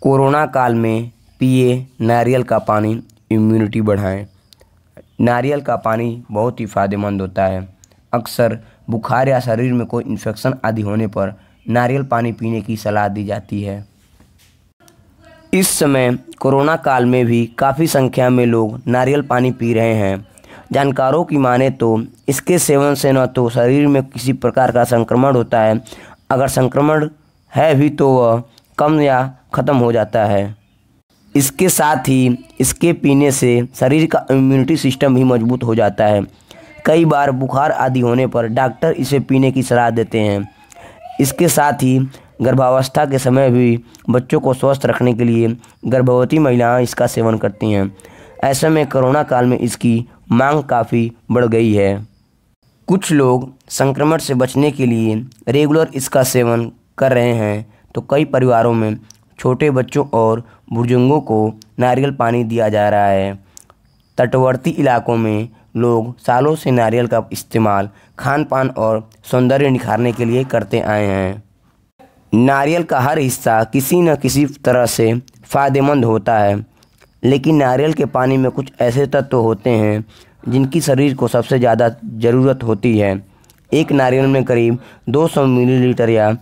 corona काल में पिए नारियल का पानी इम्यूनिटी बढ़ाएं नारियल का पानी बहुत ही फ़ायदेमंद होता है अक्सर बुखार या शरीर में कोई इन्फेक्शन आदि होने पर नारियल पानी पीने की सलाह दी जाती है इस समय कोरोना काल में भी काफ़ी संख्या में लोग नारियल पानी पी रहे हैं जानकारों की माने तो इसके सेवन से न तो शरीर में किसी प्रकार का संक्रमण होता है अगर संक्रमण है भी तो वह कम या ख़त्म हो जाता है इसके साथ ही इसके पीने से शरीर का इम्यूनिटी सिस्टम भी मजबूत हो जाता है कई बार बुखार आदि होने पर डॉक्टर इसे पीने की सलाह देते हैं इसके साथ ही गर्भावस्था के समय भी बच्चों को स्वस्थ रखने के लिए गर्भवती महिलाएं इसका सेवन करती हैं ऐसे में कोरोना काल में इसकी मांग काफ़ी बढ़ गई है कुछ लोग संक्रमण से बचने के लिए रेगुलर इसका सेवन कर रहे हैं तो कई परिवारों में छोटे बच्चों और बुजुर्गों को नारियल पानी दिया जा रहा है तटवर्ती इलाकों में लोग सालों से नारियल का इस्तेमाल खान पान और सौंदर्य निखारने के लिए करते आए हैं नारियल का हर हिस्सा किसी न किसी तरह से फ़ायदेमंद होता है लेकिन नारियल के पानी में कुछ ऐसे तत्व होते हैं जिनकी शरीर को सबसे ज़्यादा ज़रूरत होती है एक नारियल में करीब 200 मिलीलीटर या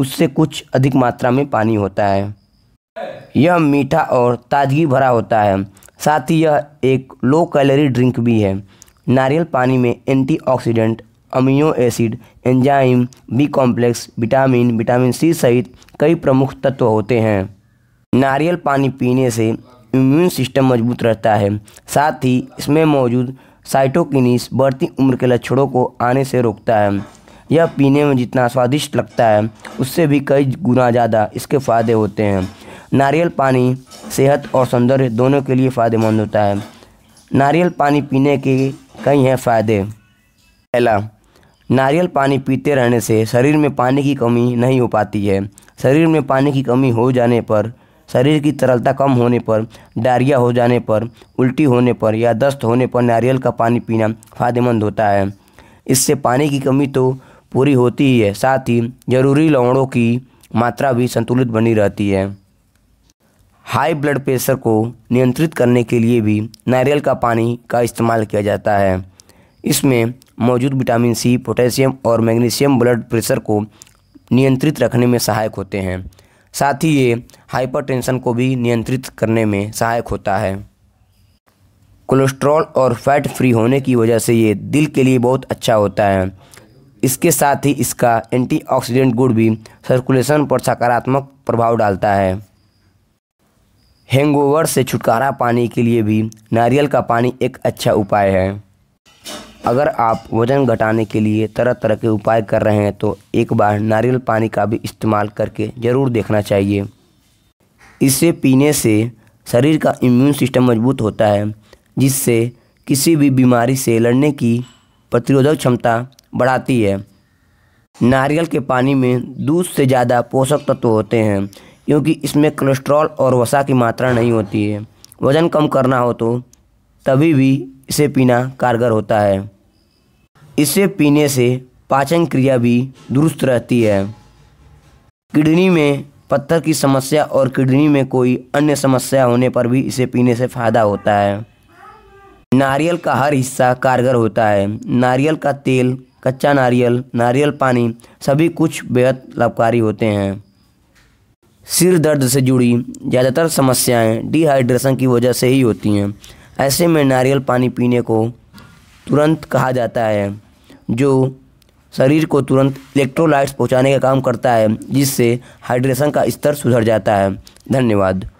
उससे कुछ अधिक मात्रा में पानी होता है यह मीठा और ताजगी भरा होता है साथ ही यह एक लो कैलोरी ड्रिंक भी है नारियल पानी में antioxidant amino acid enzyme B complex vitamin vitamin C सहित कई प्रमुख तत्व होते हैं नारियल पानी पीने से इम्यून सिस्टम मजबूत रहता है साथ ही इसमें मौजूद साइटोकिनिस बढ़ती उम्र के लक्षणों को आने से रोकता है यह पीने में जितना स्वादिष्ट लगता है उससे भी कई गुना ज़्यादा इसके फायदे होते हैं नारियल पानी सेहत और सौंदर्य दोनों के लिए फ़ायदेमंद होता है नारियल पानी पीने के कई हैं फ़ायदे पहला नारियल पानी पीते रहने से शरीर में पानी की कमी नहीं हो पाती है शरीर में पानी की कमी हो जाने पर शरीर की तरलता कम होने पर डायरिया हो जाने पर उल्टी होने पर या दस्त होने पर नारियल का पानी पीना फ़ायदेमंद होता है इससे पानी की कमी तो पूरी होती ही है साथ ही ज़रूरी लवणों की मात्रा भी संतुलित बनी रहती है हाई ब्लड प्रेशर को नियंत्रित करने के लिए भी नारियल का पानी का इस्तेमाल किया जाता है इसमें मौजूद विटामिन सी पोटेशियम और मैग्नीशियम ब्लड प्रेशर को नियंत्रित रखने में सहायक होते हैं साथ ही ये हाइपरटेंशन को भी नियंत्रित करने में सहायक होता है कोलेस्ट्रॉल और फैट फ्री होने की वजह से ये दिल के लिए बहुत अच्छा होता है इसके साथ ही इसका एंटीऑक्सीडेंट गुड़ भी सर्कुलेशन पर सकारात्मक प्रभाव डालता है हैंगओवर से छुटकारा पाने के लिए भी नारियल का पानी एक अच्छा उपाय है अगर आप वज़न घटाने के लिए तरह तरह के उपाय कर रहे हैं तो एक बार नारियल पानी का भी इस्तेमाल करके ज़रूर देखना चाहिए इसे पीने से शरीर का इम्यून सिस्टम मजबूत होता है जिससे किसी भी बीमारी से लड़ने की प्रतिरोधक क्षमता बढ़ाती है नारियल के पानी में दूध से ज़्यादा पोषक तत्व होते हैं क्योंकि इसमें कोलेस्ट्रॉल और वसा की मात्रा नहीं होती है वज़न कम करना हो तो तभी भी इसे पीना कारगर होता है इसे पीने से पाचन क्रिया भी दुरुस्त रहती है किडनी में पत्थर की समस्या और किडनी में कोई अन्य समस्या होने पर भी इसे पीने से फ़ायदा होता है नारियल का हर हिस्सा कारगर होता है नारियल का तेल कच्चा नारियल नारियल पानी सभी कुछ बेहद लाभकारी होते हैं सिर दर्द से जुड़ी ज़्यादातर समस्याएं डिहाइड्रेशन की वजह से ही होती हैं ऐसे में नारियल पानी पीने को तुरंत कहा जाता है जो शरीर को तुरंत इलेक्ट्रोलाइट्स पहुंचाने का काम करता है जिससे हाइड्रेशन का स्तर सुधर जाता है धन्यवाद